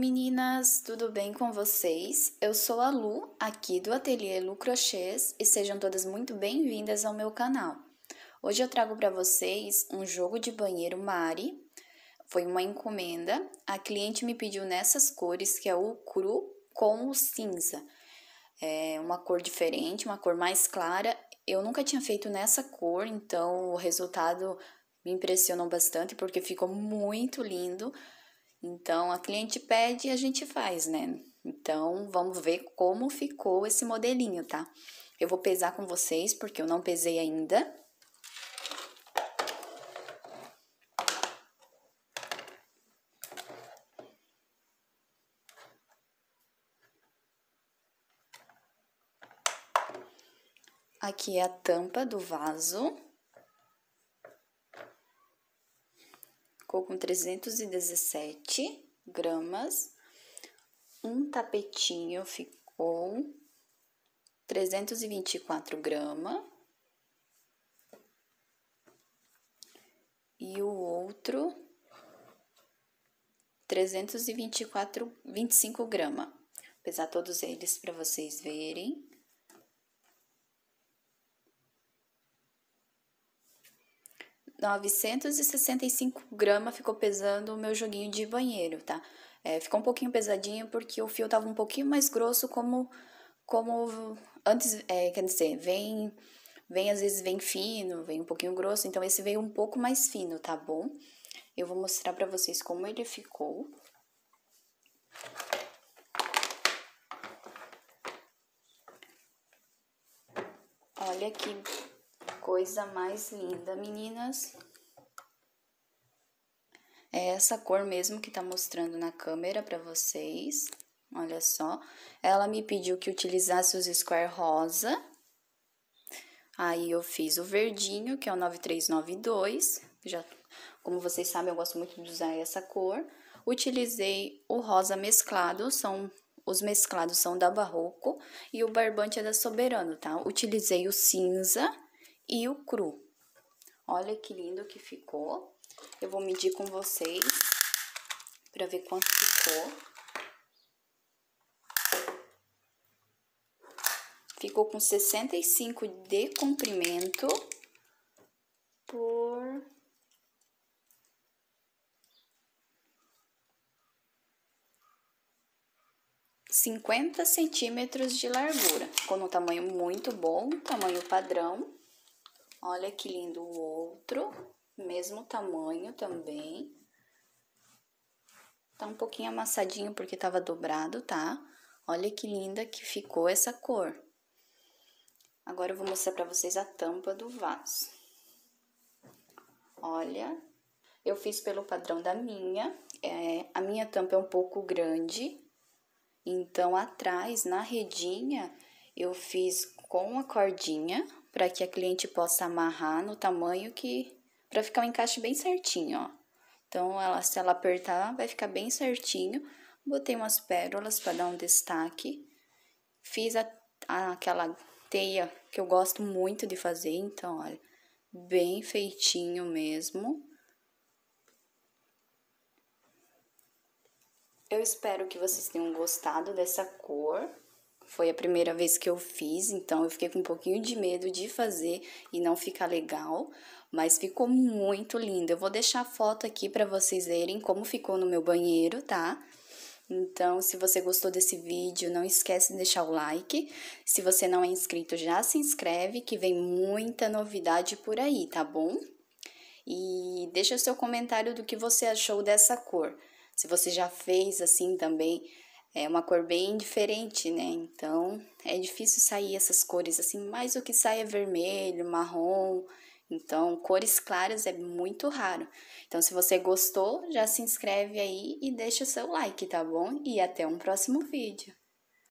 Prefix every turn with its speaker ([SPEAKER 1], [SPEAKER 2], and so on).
[SPEAKER 1] meninas, tudo bem com vocês? Eu sou a Lu, aqui do Ateliê Lu Crochês, e sejam todas muito bem-vindas ao meu canal. Hoje eu trago para vocês um jogo de banheiro Mari, foi uma encomenda, a cliente me pediu nessas cores, que é o cru com o cinza, é uma cor diferente, uma cor mais clara, eu nunca tinha feito nessa cor, então o resultado me impressionou bastante, porque ficou muito lindo, então, a cliente pede e a gente faz, né? Então, vamos ver como ficou esse modelinho, tá? Eu vou pesar com vocês, porque eu não pesei ainda. Aqui é a tampa do vaso. ficou com 317 gramas. Um tapetinho ficou 324 gramas. E o outro, 324, 25 gramas. Vou pesar todos eles para vocês verem. 965 gramas ficou pesando o meu joguinho de banheiro, tá? É, ficou um pouquinho pesadinho porque o fio tava um pouquinho mais grosso como como antes, é, quer dizer, vem vem às vezes vem fino, vem um pouquinho grosso, então esse veio um pouco mais fino, tá bom? Eu vou mostrar para vocês como ele ficou. Olha que coisa mais linda, meninas. É essa cor mesmo que tá mostrando na câmera pra vocês. Olha só. Ela me pediu que utilizasse os square rosa. Aí eu fiz o verdinho, que é o 9392. Já, como vocês sabem, eu gosto muito de usar essa cor. Utilizei o rosa mesclado, são os mesclados são da Barroco e o barbante é da Soberano, tá? Utilizei o cinza e o cru. Olha que lindo que ficou. Eu vou medir com vocês para ver quanto ficou. Ficou com 65 de comprimento por 50 centímetros de largura. Ficou num tamanho muito bom, tamanho padrão. Olha que lindo o outro, mesmo tamanho também. Tá um pouquinho amassadinho porque tava dobrado, tá? Olha que linda que ficou essa cor. Agora eu vou mostrar pra vocês a tampa do vaso. Olha, eu fiz pelo padrão da minha. É, a minha tampa é um pouco grande, então atrás, na redinha, eu fiz com a cordinha para que a cliente possa amarrar no tamanho que para ficar um encaixe bem certinho, ó. Então ela se ela apertar vai ficar bem certinho. Botei umas pérolas para dar um destaque. Fiz a, a, aquela teia que eu gosto muito de fazer, então olha, bem feitinho mesmo. Eu espero que vocês tenham gostado dessa cor. Foi a primeira vez que eu fiz, então eu fiquei com um pouquinho de medo de fazer e não ficar legal, mas ficou muito lindo. Eu vou deixar a foto aqui para vocês verem como ficou no meu banheiro, tá? Então, se você gostou desse vídeo, não esquece de deixar o like. Se você não é inscrito, já se inscreve, que vem muita novidade por aí, tá bom? E deixa seu comentário do que você achou dessa cor. Se você já fez assim também, é uma cor bem diferente, né? Então é difícil sair essas cores assim, mais o que sai é vermelho, marrom. Então, cores claras é muito raro. Então, se você gostou, já se inscreve aí e deixa o seu like, tá bom? E até um próximo vídeo.